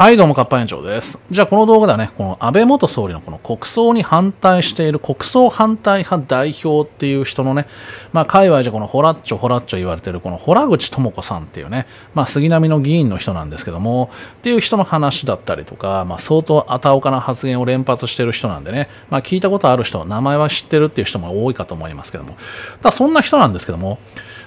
はい、どうも、かっぱ園長です。じゃあ、この動画ではね、この安倍元総理のこの国葬に反対している国葬反対派代表っていう人のね、まあ、界隈じゃこのホラッチョ、ホラッチョ言われてるこのホラ口智子さんっていうね、まあ、杉並の議員の人なんですけども、っていう人の話だったりとか、まあ、相当あたおかな発言を連発してる人なんでね、まあ、聞いたことある人、名前は知ってるっていう人も多いかと思いますけども、ただ、そんな人なんですけども、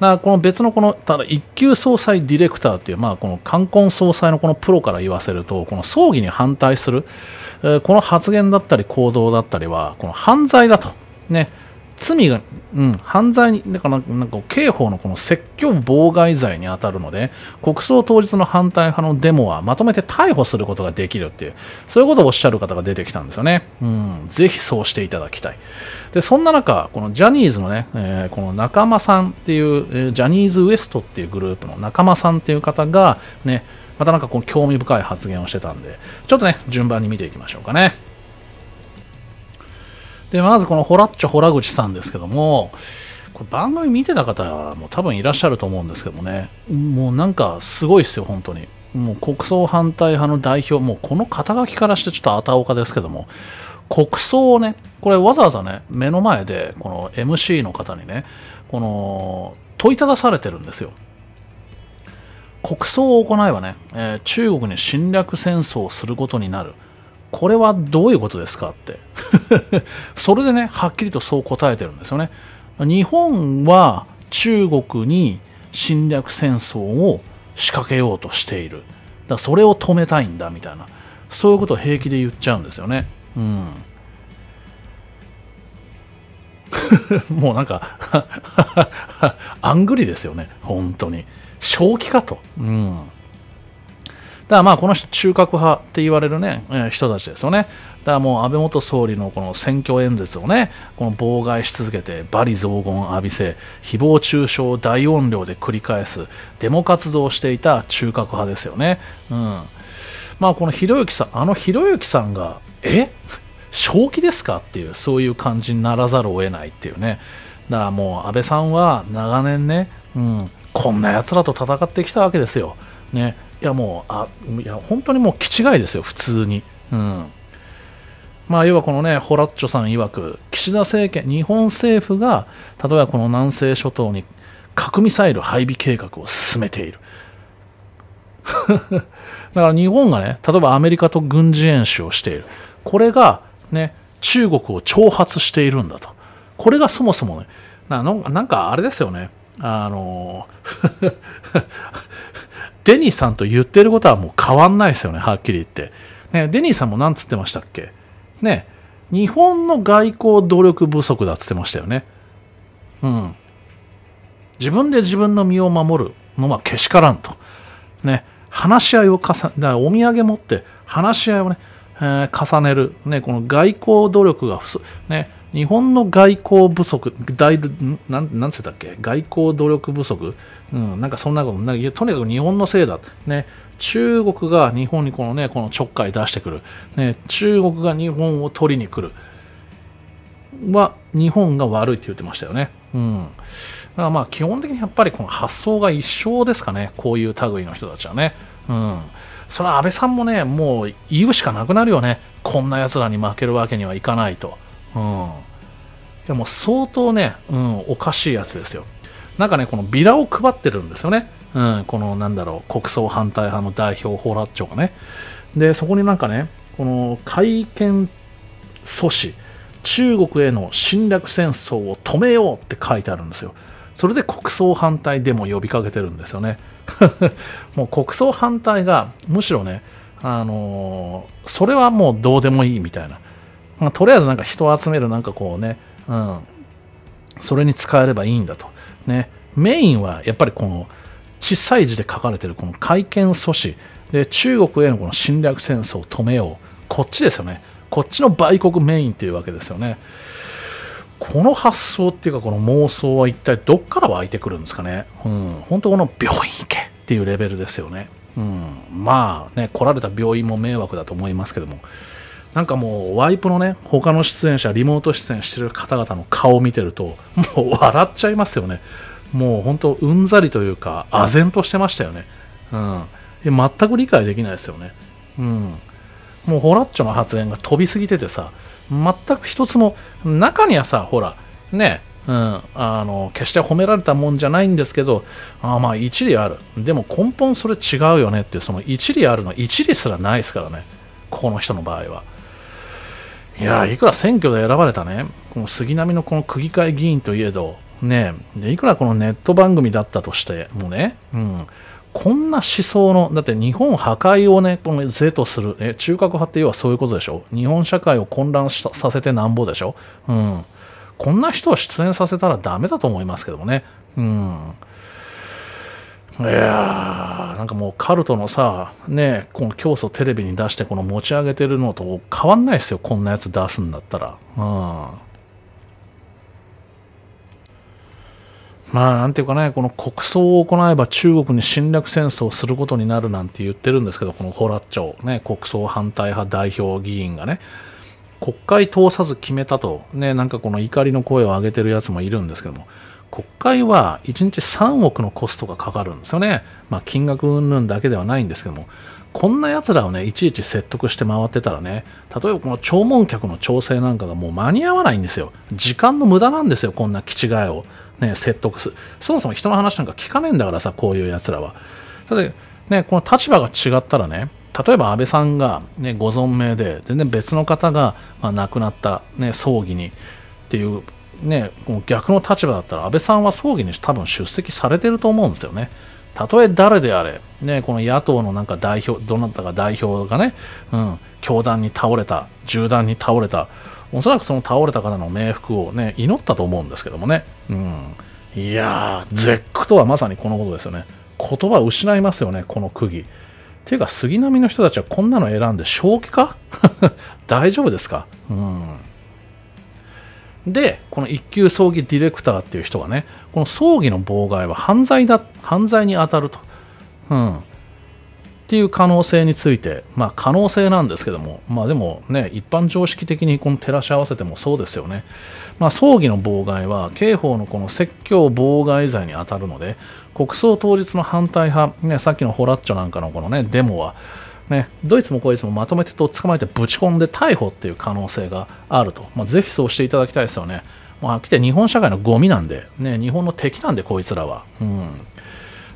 だこの別のこのただ一級総裁ディレクターっていう、まあ、この冠婚総裁のこのプロから言わせるとこの葬儀に反対する、えー、この発言だったり行動だったりはこの犯罪だと。ね罪が、うん、犯罪に、だからなんか刑法のこの説教妨害罪に当たるので、国葬当日の反対派のデモはまとめて逮捕することができるっていう、そういうことをおっしゃる方が出てきたんですよね。うん、ぜひそうしていただきたい。で、そんな中、このジャニーズのね、えー、この仲間さんっていう、えー、ジャニーズ WEST っていうグループの仲間さんっていう方が、ね、またなんかこう興味深い発言をしてたんで、ちょっとね、順番に見ていきましょうかね。で、まずこのホラッチョホラグチさんですけども、これ番組見てた方も多分いらっしゃると思うんですけどもね、もうなんかすごいっすよ、本当に。もう国葬反対派の代表、もうこの肩書きからしてちょっとあたおかですけども、国葬をね、これわざわざね、目の前で、この MC の方にね、この、問いただされてるんですよ。国葬を行えばね、えー、中国に侵略戦争をすることになる。これはどういうことですかって それでねはっきりとそう答えてるんですよね日本は中国に侵略戦争を仕掛けようとしているだそれを止めたいんだみたいなそういうことを平気で言っちゃうんですよねうん もうなんか アングリですよね本当に正気かとうんだからまあこの人、中核派って言われるね、えー、人たちですよね。だからもう安倍元総理のこの選挙演説をね、この妨害し続けて、罵詈雑言浴びせ、誹謗中傷を大音量で繰り返す、デモ活動をしていた中核派ですよね。うん。まあこのひろゆきさん、あのひろゆきさんが、え正気ですかっていう、そういう感じにならざるを得ないっていうね。だからもう安倍さんは長年ね、うん、こんなやつらと戦ってきたわけですよ。ね、いやもうあいや本当にもう気違いですよ普通に、うんまあ、要はこのねホラッチョさん曰く岸田政権日本政府が例えばこの南西諸島に核ミサイル配備計画を進めている だから日本がね例えばアメリカと軍事演習をしているこれがね中国を挑発しているんだとこれがそもそもねなんかあれですよねあのデニーさんと言ってることはもう変わんないですよね、はっきり言って。ね、デニーさんも何つってましたっけね、日本の外交努力不足だっつってましたよね。うん。自分で自分の身を守るのはけしからんと。ね、話し合いを重ね、だお土産持って話し合いをね、えー、重ねる。ね、この外交努力が不足、ね、日本の外交不足、大なん、なんつったっけ、外交努力不足、うん、なんかそんなこと、なんかとにかく日本のせいだ、ね、中国が日本にこのね、このちょっかい出してくる、ね、中国が日本を取りに来る、は、日本が悪いって言ってましたよね。うん。だからまあ、基本的にやっぱりこの発想が一緒ですかね、こういう類の人たちはね。うん。それは安倍さんもね、もう言うしかなくなるよね。こんな奴らに負けるわけにはいかないと。うん。でも相当ね、うん、おかしいやつですよ。なんかね、このビラを配ってるんですよね。うん、このなんだろう、国葬反対派の代表、ホラッチョがね。で、そこになんかね、この会見阻止、中国への侵略戦争を止めようって書いてあるんですよ。それで国葬反対デモを呼びかけてるんですよね。もう国葬反対がむしろね、あのー、それはもうどうでもいいみたいな。まあ、とりあえずなんか人を集めるなんかこうね、うん、それに使えればいいんだと。ね、メインはやっぱりこの小さい字で書かれてるこの改憲阻止で中国へのこの侵略戦争を止めようこっちですよねこっちの売国メインっていうわけですよねこの発想っていうかこの妄想は一体どっから湧いてくるんですかねうん本当この病院行けっていうレベルですよねうんまあね来られた病院も迷惑だと思いますけどもなんかもうワイプのね他の出演者リモート出演してる方々の顔を見てるともう笑っちゃいますよねもう本当うんざりというか唖然としてましたよねうん全く理解できないですよねうんもうホラッチョの発言が飛びすぎててさ全く一つも中にはさほらねうん、あの決して褒められたもんじゃないんですけどあまあ一理あるでも根本それ違うよねってその一理あるの一理すらないですからねここの人の場合はいやいくら選挙で選ばれたね、この杉並のこの区議会議員といえど、ね、でいくらこのネット番組だったとしてもね、うん、こんな思想の、だって日本破壊をね、この是とする、え中核派って要はそういうことでしょ、日本社会を混乱させてなんぼでしょ、うん、こんな人を出演させたらダメだと思いますけどもね、うん、いやなんかもうカルトのさ、ね、この教祖テレビに出してこの持ち上げてるのと変わんないですよ、こんなやつ出すんだったら。うん。まあ、なんていうかね、この国葬を行えば中国に侵略戦争をすることになるなんて言ってるんですけど、このホラッチョ、ね、国葬反対派代表議員がね、国会通さず決めたと、ね、なんかこの怒りの声を上げてるやつもいるんですけども、国会は1日3億のコストがかかるんですよね。まあ、金額云々だけではないんですけども、こんな奴らをね、いちいち説得して回ってたらね、例えばこの弔問客の調整なんかがもう間に合わないんですよ。時間の無駄なんですよ、こんな気違いを、ね、説得する。そもそも人の話なんか聞かねえんだからさ、こういう奴らは。だって、ね、この立場が違ったらね、例えば安倍さんが、ね、ご存命で、全然別の方が、まあ、亡くなった、ね、葬儀にっていうね、この逆の立場だったら安倍さんは葬儀に多分出席されてると思うんですよね。たとえ誰であれ、ね、この野党のなんか代表、どなたか代表がね、うん、教団に倒れた、銃弾に倒れた、おそらくその倒れた方の冥福をね、祈ったと思うんですけどもね。うん。いやー、絶句とはまさにこのことですよね。言葉失いますよね、この区議。ていうか、杉並の人たちはこんなの選んで正気か 大丈夫ですかうん。で、この一級葬儀ディレクターっていう人がね、この葬儀の妨害は犯罪だ、犯罪に当たると。うん。っていう可能性について、まあ可能性なんですけども、まあでもね、一般常識的にこの照らし合わせてもそうですよね。まあ葬儀の妨害は、刑法のこの説教妨害罪に当たるので、国葬当日の反対派、ね、さっきのホラッチョなんかのこのね、デモは、ね、ドイツもこいつもまとめてと捕まえてぶち込んで逮捕っていう可能性があると、まあ、ぜひそうしていただきたいですよね。まあ、来て日本社会のゴミなんで、ね、日本の敵なんで、こいつらは。うん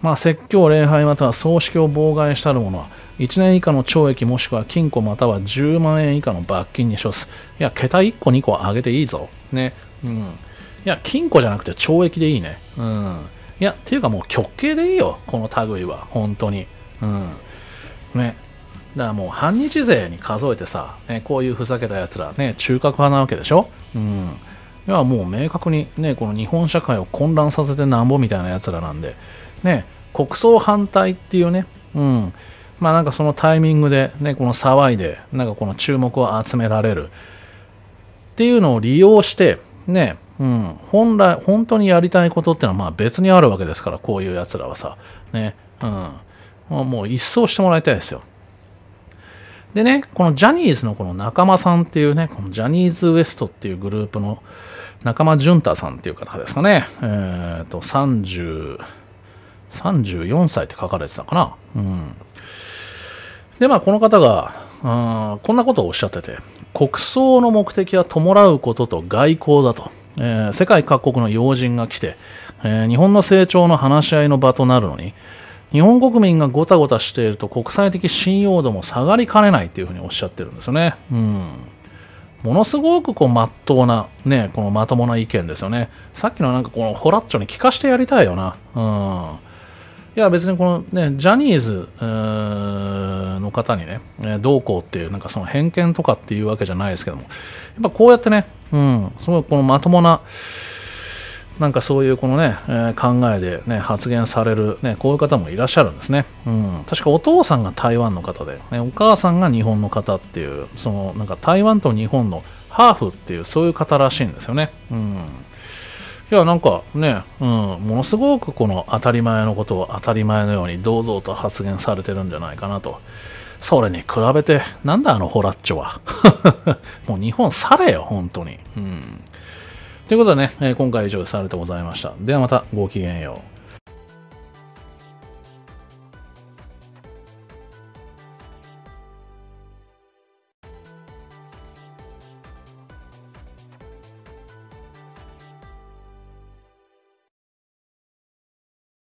まあ、説教、礼拝または葬式を妨害したる者は、1年以下の懲役もしくは禁錮または10万円以下の罰金に処す。いや、桁1個2個上げていいぞ。ね。うん。いや、禁錮じゃなくて懲役でいいね。うん。いや、っていうかもう極刑でいいよ、この類は。本当に。うん。ね。だからもう反日勢に数えてさ、ね、こういうふざけたやつらね中核派なわけでしょうんいやもう明確にねこの日本社会を混乱させてなんぼみたいなやつらなんでね国葬反対っていうねうんまあなんかそのタイミングでねこの騒いでなんかこの注目を集められるっていうのを利用してねうん、本来、本当にやりたいことってのはまあ別にあるわけですから、こういう奴らはさ。ね。うん。もう一掃してもらいたいですよ。でね、このジャニーズのこの仲間さんっていうね、このジャニーズ WEST っていうグループの仲間淳太さんっていう方ですかね、えっ、ー、と、30、34歳って書かれてたかな。うん。で、まあ、この方が、あこんなことをおっしゃってて、国葬の目的は弔うことと外交だと。えー、世界各国の要人が来て、えー、日本の成長の話し合いの場となるのに、日本国民がごたごたしていると国際的信用度も下がりかねないというふうにおっしゃってるんですよね。うんものすごくこう、まっとうな、ね、このまともな意見ですよね。さっきのなんかこのホラッチョに聞かしてやりたいよな。うん。いや別にこのね、ジャニーズの方にね、どうこうっていう、なんかその偏見とかっていうわけじゃないですけども、やっぱこうやってね、うん、すごいこのまともな、なんかそういうこのね、えー、考えで、ね、発言される、ね、こういう方もいらっしゃるんですね、うん、確かお父さんが台湾の方で、ね、お母さんが日本の方っていうそのなんか台湾と日本のハーフっていうそういう方らしいんですよね、うん、いやなんかね、うん、ものすごくこの当たり前のことを当たり前のように堂々と発言されてるんじゃないかなとそれに比べてなんだあのホラッチョは もう日本されよ本当にうんということでね、え今回は以上でされてございました。ではまた、ごきげんよう。